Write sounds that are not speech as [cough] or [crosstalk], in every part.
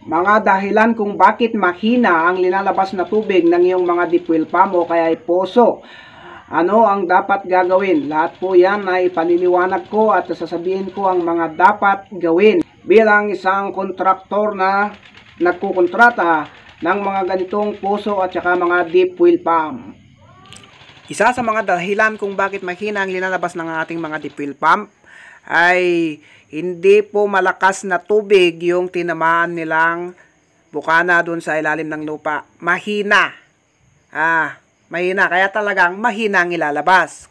Mga dahilan kung bakit mahina ang linalabas na tubig ng iyong mga deep well pump o kaya ay poso. Ano ang dapat gagawin? Lahat po yan ay paniniwanag ko at sasabihin ko ang mga dapat gawin. Bilang isang kontraktor na nagkukontrata ng mga ganitong poso at saka mga deep well pump. Isa sa mga dahilan kung bakit mahina ang linalabas ng ating mga deep well pump ay hindi po malakas na tubig yung tinamaan nilang bukana doon sa ilalim ng lupa. Mahina. Ah, mahina. Kaya talagang mahina ang ilalabas.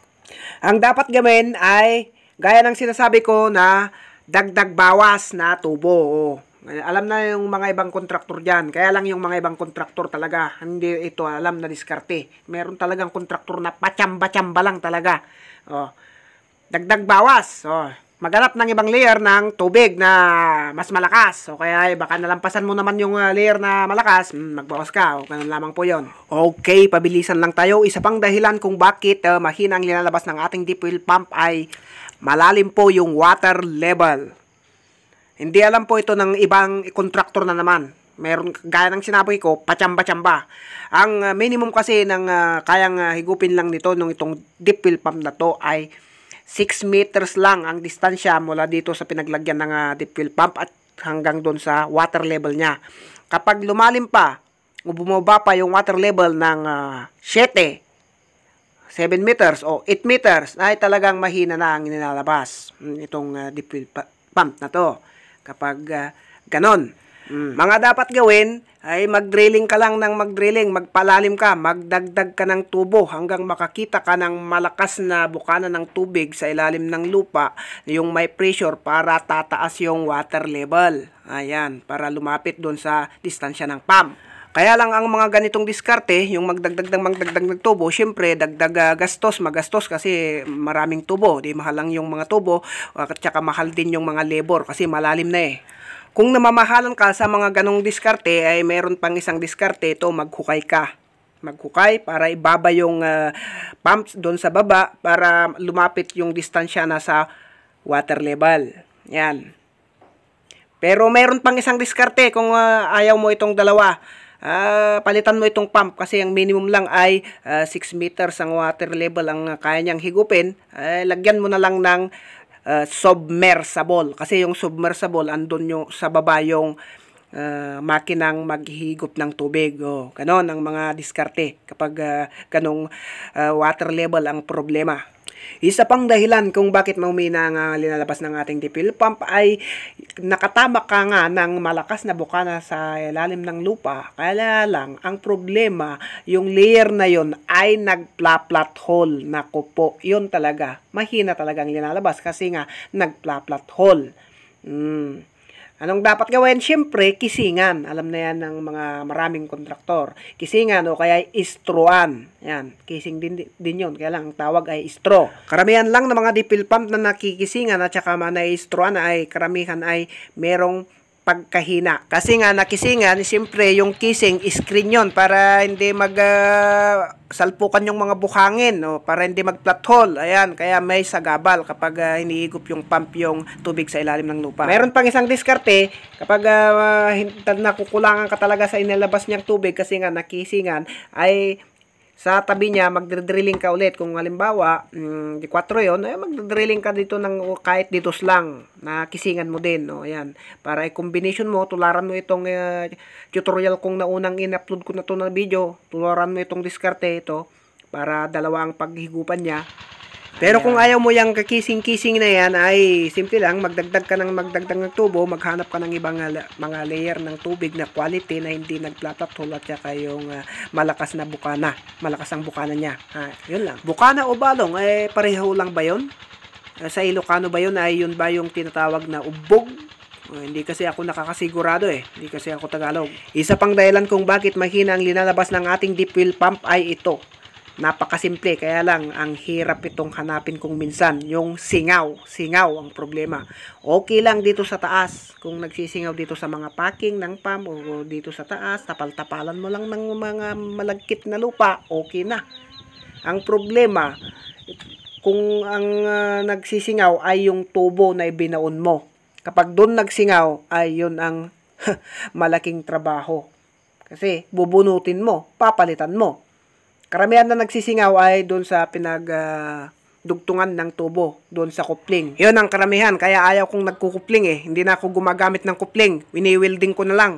Ang dapat gawin ay, gaya ng sinasabi ko na dagdag bawas na tubo. Alam na yung mga ibang kontraktor dyan. Kaya lang yung mga ibang kontraktor talaga, hindi ito alam na diskarte. Meron talagang kontraktor na pachamba-chamba lang talaga. Oh. Dagdag bawas. Oh maganap ng ibang layer ng tubig na mas malakas. O kaya ay eh, baka nalampasan mo naman yung ah, layer na malakas, hmm, magbawas ka. O ganun lamang po yon. Okay, pabilisan lang tayo. Isa pang dahilan kung bakit uh, mahina ang linalabas ng ating deep well pump ay malalim po yung water level. Hindi alam po ito ng ibang contractor na naman. Meron, gaya ng sinabi ko, pachamba-chamba. Ang ah, minimum kasi ng uh, kayang higupin lang nito nung itong deep well pump na to ay 6 meters lang ang distansya mula dito sa pinaglagyan ng uh, deep fuel pump at hanggang doon sa water level niya. Kapag lumalim pa, bumaba pa yung water level ng uh, 7, 7 meters o 8 meters, ay talagang mahina na ang inilalabas mm, itong uh, deep fuel pump na to. Kapag uh, ganon. Mm. Mga dapat gawin ay mag-drilling ka lang ng mag-drilling, magpalalim ka, magdagdag ka ng tubo hanggang makakita ka ng malakas na bukana ng tubig sa ilalim ng lupa yung may pressure para tataas yung water level. Ayan, para lumapit doon sa distansya ng pump. Kaya lang ang mga ganitong diskarte, yung magdagdag ng magdagdag ng tubo, syempre dagdag uh, gastos, magastos kasi maraming tubo, di mahal lang yung mga tubo, at ah, saka mahal din yung mga labor kasi malalim na eh. Kung namamahalan ka sa mga ganong diskarte, ay meron pang isang diskarte, ito maghukay ka. Maghukay para ibaba yung uh, pumps doon sa baba para lumapit yung distansya na sa water level. Yan. Pero meron pang isang diskarte kung uh, ayaw mo itong dalawa. Uh, palitan mo itong pump kasi ang minimum lang ay uh, 6 meters ang water level ang kaya niyang higupin. Uh, lagyan mo na lang ng Ah, submersible. Kasi yung submersible, andun yung, sa baba yung uh, makinang maghigop ng tubig. O, oh, ganon ang mga diskarte kapag uh, ganong uh, water level ang problema. Isa pang dahilan kung bakit mahumina ang uh, linalabas ng ating dipil pump ay nakatama ka nga ng malakas na bukana sa lalim ng lupa. Kaya lang, ang problema, yung layer na yon ay nagpla-plat hole. Naku po, yun talaga. Mahina talaga ang linalabas kasi nga nagpla-plat hole. Mm. Anong dapat gawin? Siyempre, kisingan. Alam na yan ng mga maraming kontraktor. Kisingan o kaya istroan. Yan, kising din, din yun. Kaya lang, ang tawag ay istro. Karamihan lang ng mga dipil pump na nakikisingan at saka mga na istroan ay karamihan ay merong pagkahina. Kasi nga nakisingan, siyempre yung kissing, screen yon para hindi mag uh, salpukan yung mga buhangin, no? para hindi mag flat hole. Ayan, kaya may sagabal kapag uh, hiniigop yung pump yung tubig sa ilalim ng lupa. Meron pang isang diskarte, kapag uh, nakukulangan ka talaga sa inilabas niyang tubig kasi nga nakisingan, ay sa tabi niya, magdrilling ka ulit. Kung halimbawa, mm, 4 yon ay eh, magdrilling ka dito ng kahit dito lang na kisingan mo din. No? Ayan. Para i-combination mo, tularan mo itong uh, tutorial kong naunang in-upload ko na to na video. Tularan mo itong diskarte ito para dalawa ang paghigupan niya. Pero kung ayaw mo yung kakising-kising na yan, ay simple lang, magdagdag ka ng magdagdag ng tubo, maghanap ka ng ibang ah, mga layer ng tubig na quality na hindi nagplatatol at saka yung uh, malakas na bukana. Malakas ang bukana niya. Ha, ah, yun lang. Bukana o balong, eh pareho lang ba yun? Sa Ilocano ba yun? Ay yun ba yung tinatawag na ubog? Uh, oh, hindi kasi ako nakakasigurado eh. Hindi kasi ako Tagalog. Isa pang dahilan kung bakit mahina ang linalabas ng ating deep well pump ay ito. Napakasimple, kaya lang ang hirap itong hanapin kung minsan. Yung singaw, singaw ang problema. Okay lang dito sa taas, kung nagsisingaw dito sa mga packing ng pam o dito sa taas, tapal-tapalan mo lang ng mga malagkit na lupa, okay na. Ang problema, kung ang uh, nagsisingaw ay yung tubo na ibinaon mo. Kapag doon nagsingaw, ay yun ang [laughs] malaking trabaho. Kasi bubunutin mo, papalitan mo. Karamihan na nagsisingaw ay doon sa pinag... Ah, dugtungan ng tubo doon sa kupling. Yun ang karamihan, kaya ayaw kong nagkukupling eh. Hindi na ako gumagamit ng kupling. Winiwilding ko na lang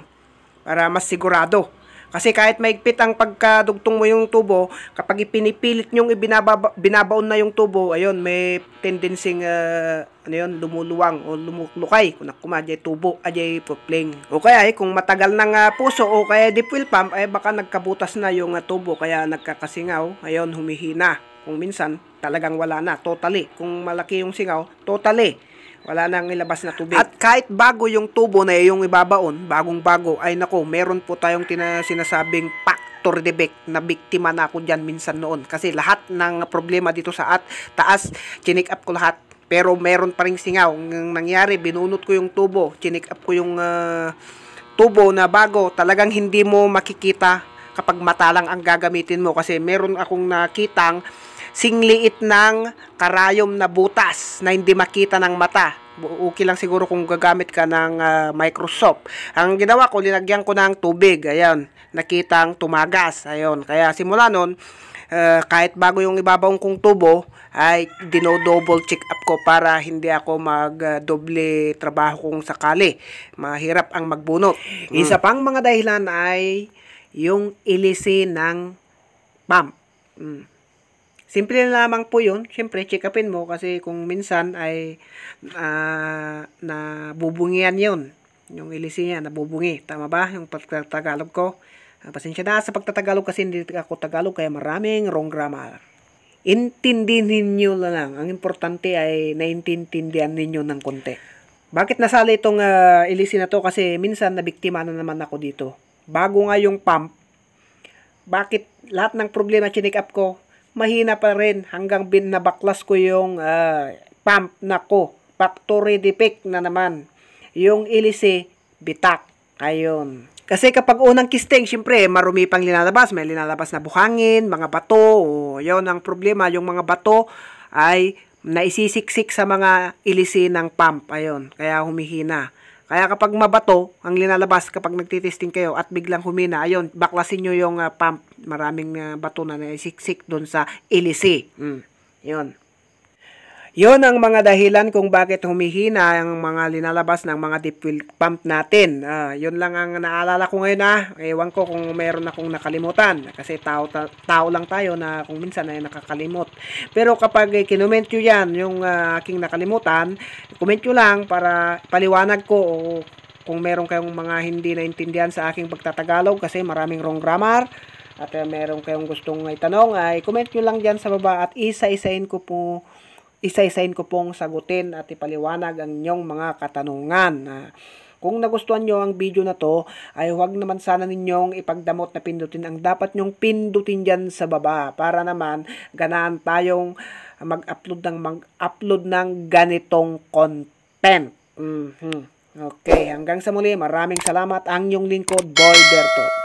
para mas sigurado. Kasi kahit maigpit ang pagkadugtong mo yung tubo, kapag ipinipilit nyong ibinaba, binabaon na yung tubo, ayun, may tendency uh, ah, ano yun, lumuluwang o lumuklukay. Kung nakumadya tubo, ajay propling. O kaya eh, kung matagal na nga ah, puso o kaya deep fuel pump, ay eh, baka nagkabutas na yung uh, tubo, kaya nagkakasingaw, ayun, humihina. Kung minsan, talagang wala na, totally. Kung malaki yung singaw, totally wala nang ilabas na tubig. At kahit bago yung tubo na yung ibabaon, bagong bago, ay nako, meron po tayong tina- sinasabing factor defect na biktima na ako dyan minsan noon. Kasi lahat ng problema dito sa at taas, chinik up ko lahat. Pero meron pa ring singaw. Ang nangyari, binunot ko yung tubo, chinik up ko yung uh, tubo na bago. Talagang hindi mo makikita kapag matalang ang gagamitin mo. Kasi meron akong nakitang singliit ng karayom na butas na hindi makita ng mata. Okay lang siguro kung gagamit ka ng uh, Microsoft. Ang ginawa ko, linagyan ko ng tubig. Ayan, nakitang tumagas. Ayan, kaya simula nun, Uh, kahit bago yung ibabaong kong tubo ay dino-double check up ko para hindi ako mag-doble ah, trabaho kung sakali. Mahirap ang magbunot. Mm. Isa pang mga dahilan ay yung ilisi ng pump. Mm. Simple na lamang po yun. Siyempre, check upin mo kasi kung minsan ay uh, nabubungian yun. Yung ilisi niya, nabubungi. Tama ba? Yung pagtatagalog ko. Uh, pasensya na sa pagtatagalog kasi hindi ako Tagalog kaya maraming wrong grammar. Intindihin niyo na lang. Ang importante ay naintindihan ninyo ng konti. Bakit nasali itong uh, ah, ilisi na to? Kasi minsan nabiktima na naman ako dito. Bago nga yung pump, bakit lahat ng problema chinik up ko, mahina pa rin hanggang binabaklas ko yung uh, pump na ko. Factory defect na naman. Yung ilisi, bitak. Ayun. Kasi kapag unang kisteng, syempre, marumi pang linalabas. May linalabas na buhangin, mga bato. O, oh, yun ang problema. Yung mga bato ay naisisiksik sa mga ilisi ng pump. Ayun, kaya humihina. Kaya kapag mabato, ang linalabas kapag nagtitesting kayo at biglang humina, ayun, baklasin nyo yung uh, pump maraming uh, bato na naisiksik doon sa ilisi. Mm. Yun. Yon ang mga dahilan kung bakit humihina ang mga linalabas ng mga deep well pump natin. Uh, ah, yon lang ang naalala ko ngayon ah. Ewan ko kung meron akong nakalimutan. Kasi tao, ta- tao lang tayo na kung minsan ay nakakalimot. Pero kapag eh, kinoment nyo yan, yung uh, aking nakalimutan, comment nyo lang para paliwanag ko o kung meron kayong mga hindi naintindihan sa aking pagtatagalog kasi maraming wrong grammar, at uh, meron kayong gustong itanong ay comment nyo lang dyan sa baba at isa-isain ko po isa-isain ko pong sagutin at ipaliwanag ang inyong mga katanungan. Ah, kung nagustuhan nyo ang video na to, ay huwag naman sana ninyong ipagdamot na pindutin ang dapat nyong pindutin dyan sa baba para naman ganaan tayong mag-upload ng, mag-upload ng ganitong content. Mm-hmm. Okay, hanggang sa muli, maraming salamat ang yung lingkod, Boy Bertot.